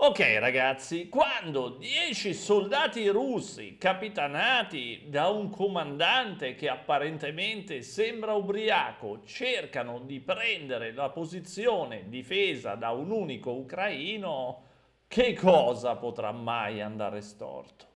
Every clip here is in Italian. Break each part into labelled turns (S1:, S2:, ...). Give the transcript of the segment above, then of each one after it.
S1: Ok ragazzi, quando 10 soldati russi capitanati da un comandante che apparentemente sembra ubriaco cercano di prendere la posizione difesa da un unico ucraino, che cosa potrà mai andare storto?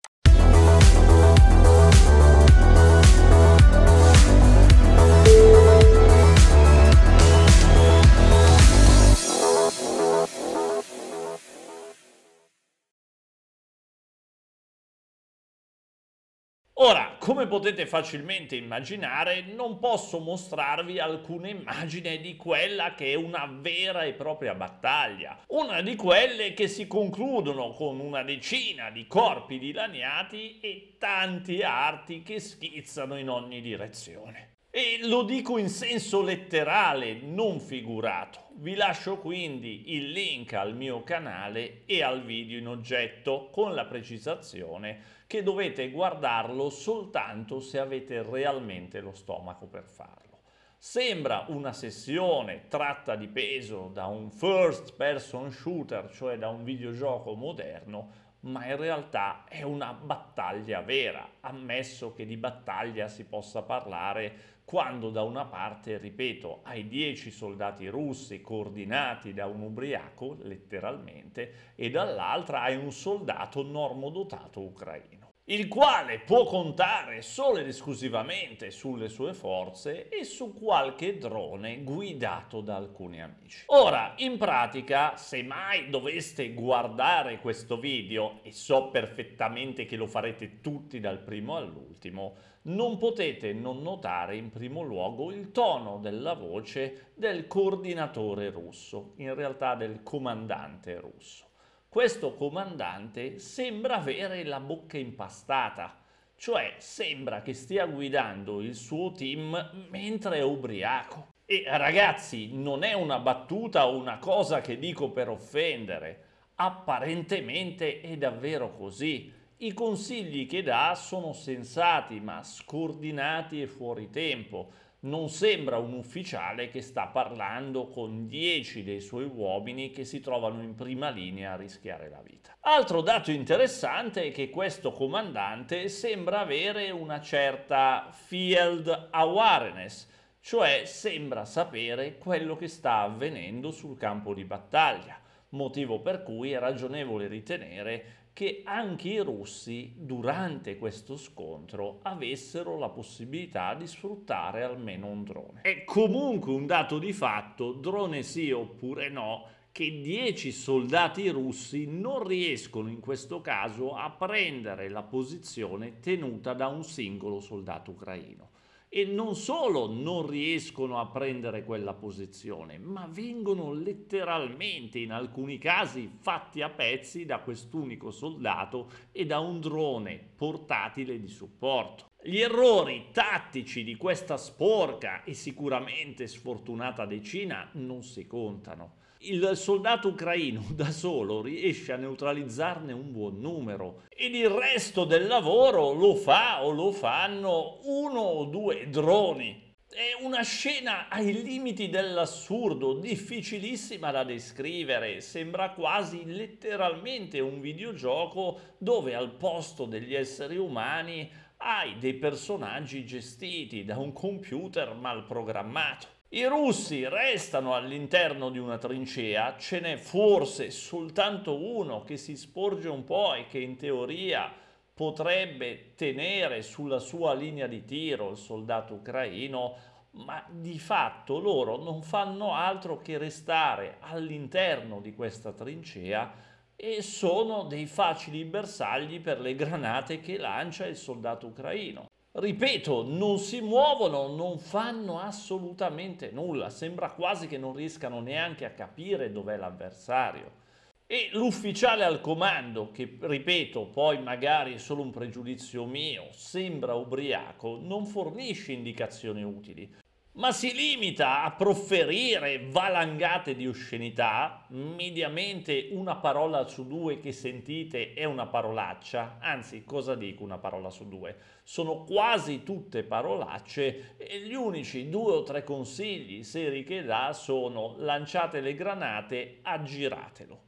S1: Ora, come potete facilmente immaginare, non posso mostrarvi alcuna immagine di quella che è una vera e propria battaglia. Una di quelle che si concludono con una decina di corpi dilaniati e tanti arti che schizzano in ogni direzione. E lo dico in senso letterale, non figurato. Vi lascio quindi il link al mio canale e al video in oggetto con la precisazione che dovete guardarlo soltanto se avete realmente lo stomaco per farlo. Sembra una sessione tratta di peso da un first person shooter, cioè da un videogioco moderno, ma in realtà è una battaglia vera, ammesso che di battaglia si possa parlare quando da una parte, ripeto, hai 10 soldati russi coordinati da un ubriaco, letteralmente, e dall'altra hai un soldato normodotato ucraino il quale può contare solo ed esclusivamente sulle sue forze e su qualche drone guidato da alcuni amici. Ora, in pratica, se mai doveste guardare questo video, e so perfettamente che lo farete tutti dal primo all'ultimo, non potete non notare in primo luogo il tono della voce del coordinatore russo, in realtà del comandante russo. Questo comandante sembra avere la bocca impastata, cioè sembra che stia guidando il suo team mentre è ubriaco. E ragazzi, non è una battuta o una cosa che dico per offendere, apparentemente è davvero così i consigli che dà sono sensati ma scordinati e fuori tempo. Non sembra un ufficiale che sta parlando con 10 dei suoi uomini che si trovano in prima linea a rischiare la vita. Altro dato interessante è che questo comandante sembra avere una certa field awareness, cioè sembra sapere quello che sta avvenendo sul campo di battaglia, motivo per cui è ragionevole ritenere che anche i russi durante questo scontro avessero la possibilità di sfruttare almeno un drone. È comunque un dato di fatto, drone sì oppure no, che 10 soldati russi non riescono in questo caso a prendere la posizione tenuta da un singolo soldato ucraino e non solo non riescono a prendere quella posizione, ma vengono letteralmente in alcuni casi fatti a pezzi da quest'unico soldato e da un drone portatile di supporto. Gli errori tattici di questa sporca e sicuramente sfortunata decina non si contano il soldato ucraino da solo riesce a neutralizzarne un buon numero ed il resto del lavoro lo fa o lo fanno uno o due droni. È una scena ai limiti dell'assurdo, difficilissima da descrivere, sembra quasi letteralmente un videogioco dove al posto degli esseri umani hai dei personaggi gestiti da un computer mal programmato. I russi restano all'interno di una trincea, ce n'è forse soltanto uno che si sporge un po' e che in teoria potrebbe tenere sulla sua linea di tiro il soldato ucraino, ma di fatto loro non fanno altro che restare all'interno di questa trincea e sono dei facili bersagli per le granate che lancia il soldato ucraino ripeto, non si muovono, non fanno assolutamente nulla, sembra quasi che non riescano neanche a capire dov'è l'avversario. E l'ufficiale al comando, che ripeto, poi magari è solo un pregiudizio mio, sembra ubriaco, non fornisce indicazioni utili ma si limita a profferire valangate di oscenità, mediamente una parola su due che sentite è una parolaccia, anzi cosa dico una parola su due? Sono quasi tutte parolacce e gli unici due o tre consigli seri che dà sono lanciate le granate, aggiratelo.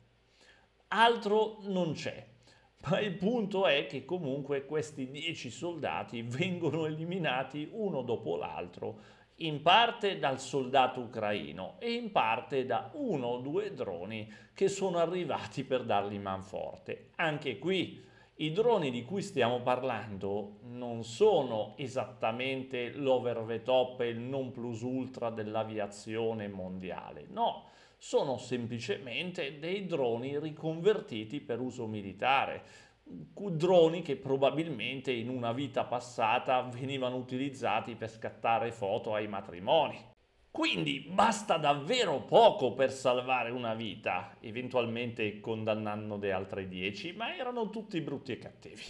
S1: Altro non c'è. Ma il punto è che comunque questi dieci soldati vengono eliminati uno dopo l'altro in parte dal soldato ucraino e in parte da uno o due droni che sono arrivati per dargli manforte. Anche qui i droni di cui stiamo parlando non sono esattamente l'over the top e il non plus ultra dell'aviazione mondiale, no, sono semplicemente dei droni riconvertiti per uso militare droni che probabilmente in una vita passata venivano utilizzati per scattare foto ai matrimoni. Quindi basta davvero poco per salvare una vita, eventualmente condannando le altre dieci, ma erano tutti brutti e cattivi.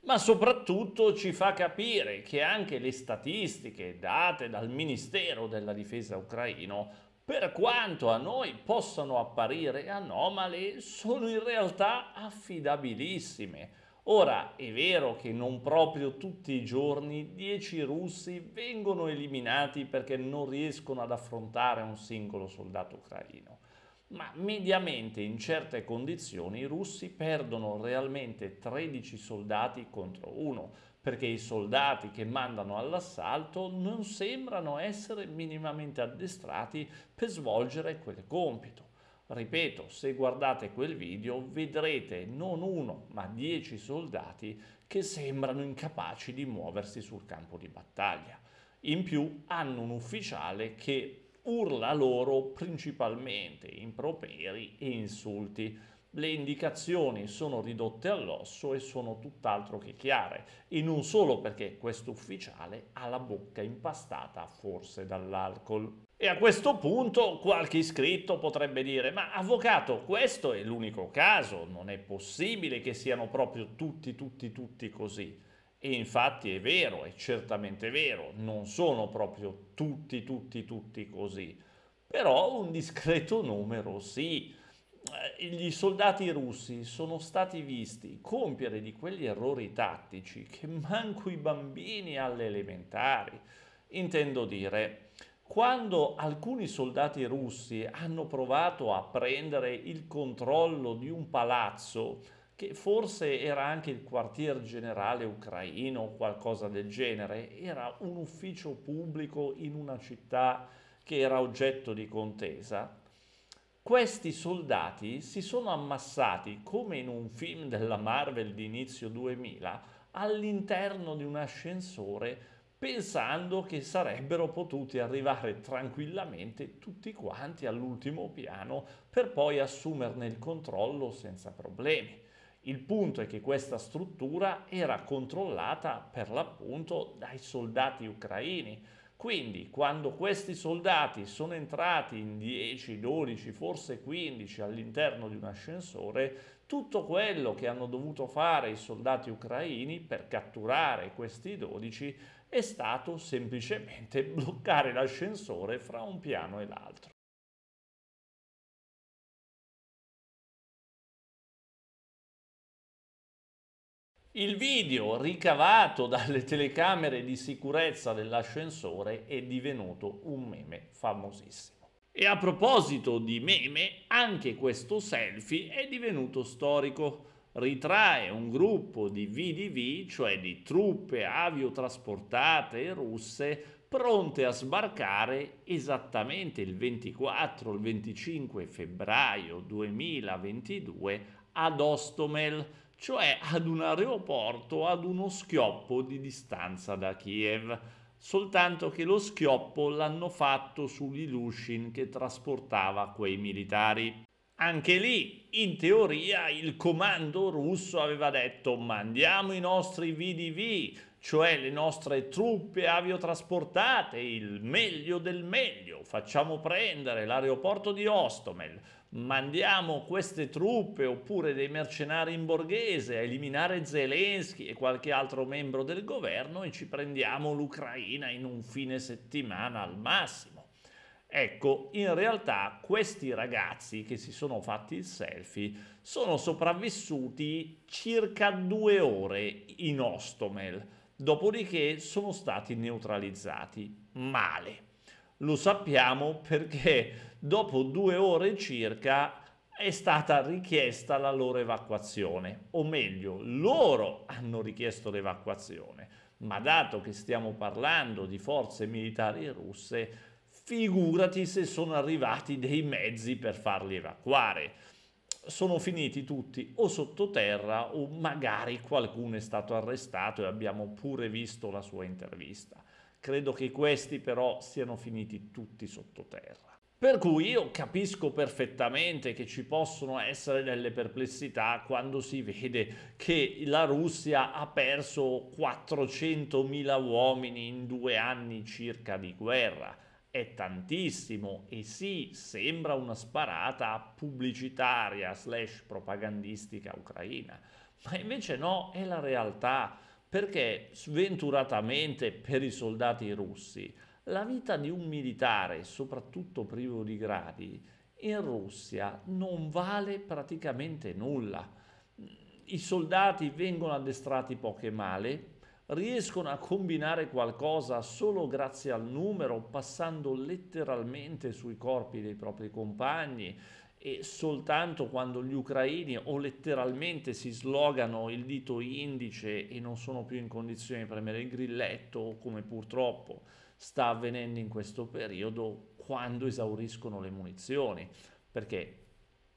S1: Ma soprattutto ci fa capire che anche le statistiche date dal Ministero della Difesa ucraino per quanto a noi possano apparire anomale, sono in realtà affidabilissime. Ora, è vero che non proprio tutti i giorni 10 russi vengono eliminati perché non riescono ad affrontare un singolo soldato ucraino, ma mediamente in certe condizioni i russi perdono realmente 13 soldati contro uno, perché i soldati che mandano all'assalto non sembrano essere minimamente addestrati per svolgere quel compito. Ripeto, se guardate quel video vedrete non uno ma dieci soldati che sembrano incapaci di muoversi sul campo di battaglia. In più hanno un ufficiale che urla loro principalmente improperi e insulti le indicazioni sono ridotte all'osso e sono tutt'altro che chiare, e non solo perché questo ufficiale ha la bocca impastata forse dall'alcol. E a questo punto qualche iscritto potrebbe dire, ma avvocato, questo è l'unico caso, non è possibile che siano proprio tutti, tutti, tutti così. E infatti è vero, è certamente vero, non sono proprio tutti, tutti, tutti così, però un discreto numero sì gli eh, soldati russi sono stati visti compiere di quegli errori tattici che manco i bambini alle elementari. Intendo dire, quando alcuni soldati russi hanno provato a prendere il controllo di un palazzo, che forse era anche il quartier generale ucraino o qualcosa del genere, era un ufficio pubblico in una città che era oggetto di contesa, questi soldati si sono ammassati, come in un film della Marvel di inizio 2000, all'interno di un ascensore pensando che sarebbero potuti arrivare tranquillamente tutti quanti all'ultimo piano per poi assumerne il controllo senza problemi. Il punto è che questa struttura era controllata per l'appunto dai soldati ucraini quindi quando questi soldati sono entrati in 10, 12, forse 15 all'interno di un ascensore, tutto quello che hanno dovuto fare i soldati ucraini per catturare questi 12 è stato semplicemente bloccare l'ascensore fra un piano e l'altro. Il video ricavato dalle telecamere di sicurezza dell'ascensore è divenuto un meme famosissimo. E a proposito di meme, anche questo selfie è divenuto storico. Ritrae un gruppo di VDV, cioè di truppe aviotrasportate russe, pronte a sbarcare esattamente il 24 il 25 febbraio 2022 ad Ostomel, cioè ad un aeroporto ad uno schioppo di distanza da Kiev, soltanto che lo schioppo l'hanno fatto sull'Ilushin che trasportava quei militari. Anche lì, in teoria, il comando russo aveva detto mandiamo i nostri VDV, cioè le nostre truppe aviotrasportate, il meglio del meglio, facciamo prendere l'aeroporto di Ostomel, mandiamo queste truppe oppure dei mercenari in borghese a eliminare Zelensky e qualche altro membro del governo e ci prendiamo l'Ucraina in un fine settimana al massimo. Ecco, in realtà questi ragazzi che si sono fatti il selfie sono sopravvissuti circa due ore in Ostomel, dopodiché sono stati neutralizzati male. Lo sappiamo perché dopo due ore circa è stata richiesta la loro evacuazione, o meglio, loro hanno richiesto l'evacuazione, ma dato che stiamo parlando di forze militari russe, figurati se sono arrivati dei mezzi per farli evacuare. Sono finiti tutti o sottoterra o magari qualcuno è stato arrestato e abbiamo pure visto la sua intervista. Credo che questi però siano finiti tutti sottoterra. Per cui io capisco perfettamente che ci possono essere delle perplessità quando si vede che la Russia ha perso 400.000 uomini in due anni circa di guerra. È tantissimo e sì, sembra una sparata pubblicitaria slash propagandistica ucraina, ma invece no, è la realtà perché sventuratamente per i soldati russi la vita di un militare, soprattutto privo di gradi, in Russia non vale praticamente nulla. I soldati vengono addestrati poche male, riescono a combinare qualcosa solo grazie al numero, passando letteralmente sui corpi dei propri compagni, e soltanto quando gli ucraini o letteralmente si slogano il dito indice e non sono più in condizione di premere il grilletto, come purtroppo sta avvenendo in questo periodo, quando esauriscono le munizioni, perché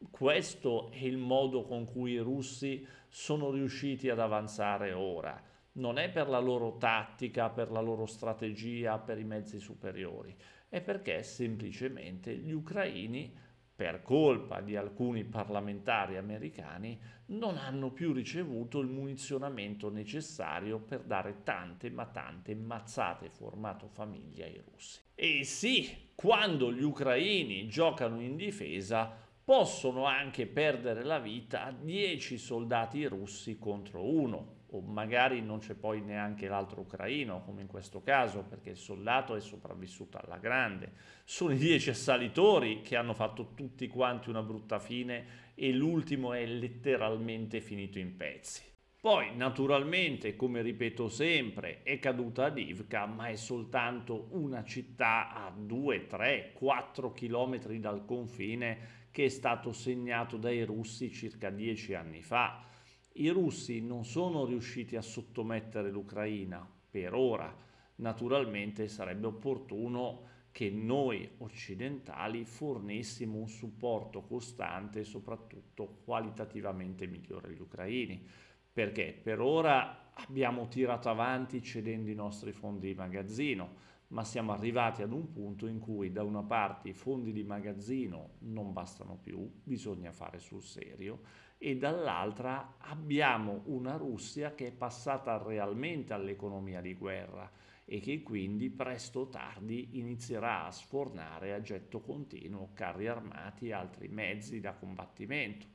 S1: questo è il modo con cui i russi sono riusciti ad avanzare ora. Non è per la loro tattica, per la loro strategia, per i mezzi superiori, è perché semplicemente gli ucraini per colpa di alcuni parlamentari americani, non hanno più ricevuto il munizionamento necessario per dare tante ma tante mazzate formato famiglia ai russi. E sì, quando gli ucraini giocano in difesa, possono anche perdere la vita 10 soldati russi contro uno o magari non c'è poi neanche l'altro ucraino, come in questo caso, perché il soldato è sopravvissuto alla grande. Sono i dieci assalitori che hanno fatto tutti quanti una brutta fine e l'ultimo è letteralmente finito in pezzi. Poi, naturalmente, come ripeto sempre, è caduta Adivka, ma è soltanto una città a 2, 3, 4 chilometri dal confine che è stato segnato dai russi circa dieci anni fa. I russi non sono riusciti a sottomettere l'Ucraina per ora. Naturalmente sarebbe opportuno che noi occidentali fornissimo un supporto costante e soprattutto qualitativamente migliore agli ucraini, perché per ora abbiamo tirato avanti cedendo i nostri fondi di magazzino ma siamo arrivati ad un punto in cui da una parte i fondi di magazzino non bastano più, bisogna fare sul serio, e dall'altra abbiamo una Russia che è passata realmente all'economia di guerra e che quindi presto o tardi inizierà a sfornare a getto continuo carri armati e altri mezzi da combattimento.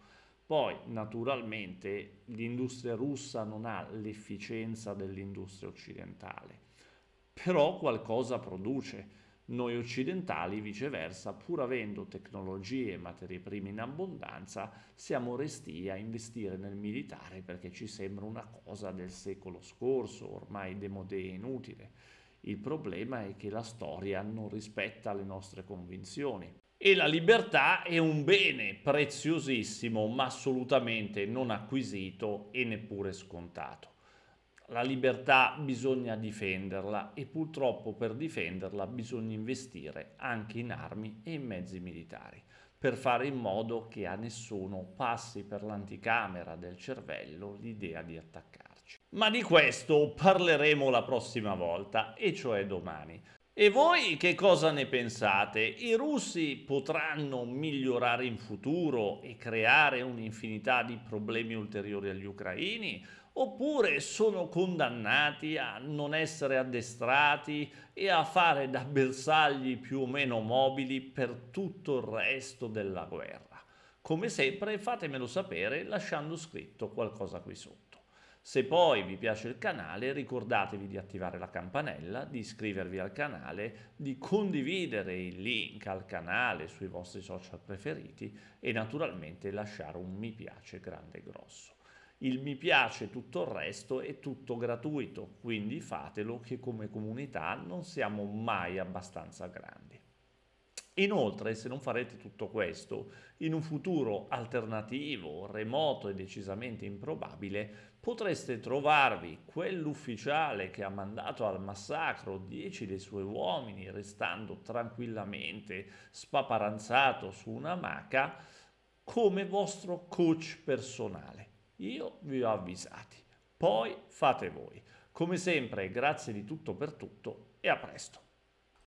S1: Poi naturalmente l'industria russa non ha l'efficienza dell'industria occidentale però qualcosa produce. Noi occidentali, viceversa, pur avendo tecnologie e materie prime in abbondanza, siamo resti a investire nel militare perché ci sembra una cosa del secolo scorso, ormai demodè inutile. Il problema è che la storia non rispetta le nostre convinzioni. E la libertà è un bene preziosissimo, ma assolutamente non acquisito e neppure scontato la libertà bisogna difenderla e purtroppo per difenderla bisogna investire anche in armi e in mezzi militari per fare in modo che a nessuno passi per l'anticamera del cervello l'idea di attaccarci. Ma di questo parleremo la prossima volta, e cioè domani. E voi che cosa ne pensate? I russi potranno migliorare in futuro e creare un'infinità di problemi ulteriori agli ucraini? oppure sono condannati a non essere addestrati e a fare da bersagli più o meno mobili per tutto il resto della guerra. Come sempre fatemelo sapere lasciando scritto qualcosa qui sotto. Se poi vi piace il canale ricordatevi di attivare la campanella, di iscrivervi al canale, di condividere il link al canale sui vostri social preferiti e naturalmente lasciare un mi piace grande e grosso il mi piace, tutto il resto è tutto gratuito, quindi fatelo che come comunità non siamo mai abbastanza grandi. Inoltre, se non farete tutto questo, in un futuro alternativo, remoto e decisamente improbabile, potreste trovarvi quell'ufficiale che ha mandato al massacro dieci dei suoi uomini, restando tranquillamente spaparanzato su una maca, come vostro coach personale. Io vi ho avvisati. Poi fate voi. Come sempre, grazie di tutto per tutto e a presto.